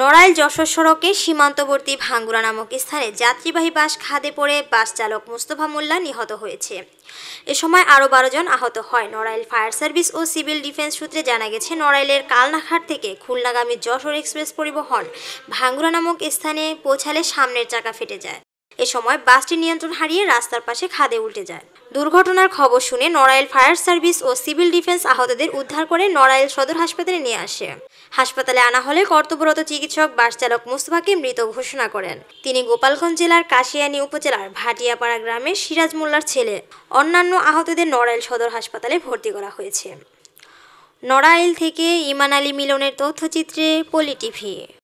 নড়াইল যশোর সড়কে সীমান্তবর্তী ভাঙ্গুরা নামক স্থানে যাত্রীবাহী বাস খাদে পড়ে বাস চালক মুস্তফা মোল্লা নিহত হয়েছে এ সময় আরও বারো জন আহত হয় নড়াইল ফায়ার সার্ভিস ও সিভিল ডিফেন্স সূত্রে জানা গেছে নড়াইলের কালনাঘাট থেকে খুলনাগামী যশোর এক্সপ্রেস পরিবহন ভাঙ্গুরা নামক স্থানে পৌঁছালে সামনের চাকা ফেটে যায় এ সময় বাসটি নিয়ন্ত্রণ হারিয়ে রাস্তার পাশে খাদে উল্টে যায় দুর্ঘটনার খবর শুনে নড়াইল ফায়ার সার্ভিস ও সিভিল ডিফেন্স আহতদের উদ্ধার করে নড়াইল সদর হাসপাতালে নিয়ে আসে হাসপাতালে আনা হলে কর্তব্যরত চিকিৎসক বাস চালক মুস্তফাকে মৃত ঘোষণা করেন তিনি গোপালগঞ্জ জেলার কাশিয়ানি উপজেলার ভাটিয়াপাড়া গ্রামের সিরাজ মোল্লার ছেলে অন্যান্য আহতদের নড়াইল সদর হাসপাতালে ভর্তি করা হয়েছে নড়াইল থেকে ইমান আলী মিলনের তথ্যচিত্রে পলিটিভি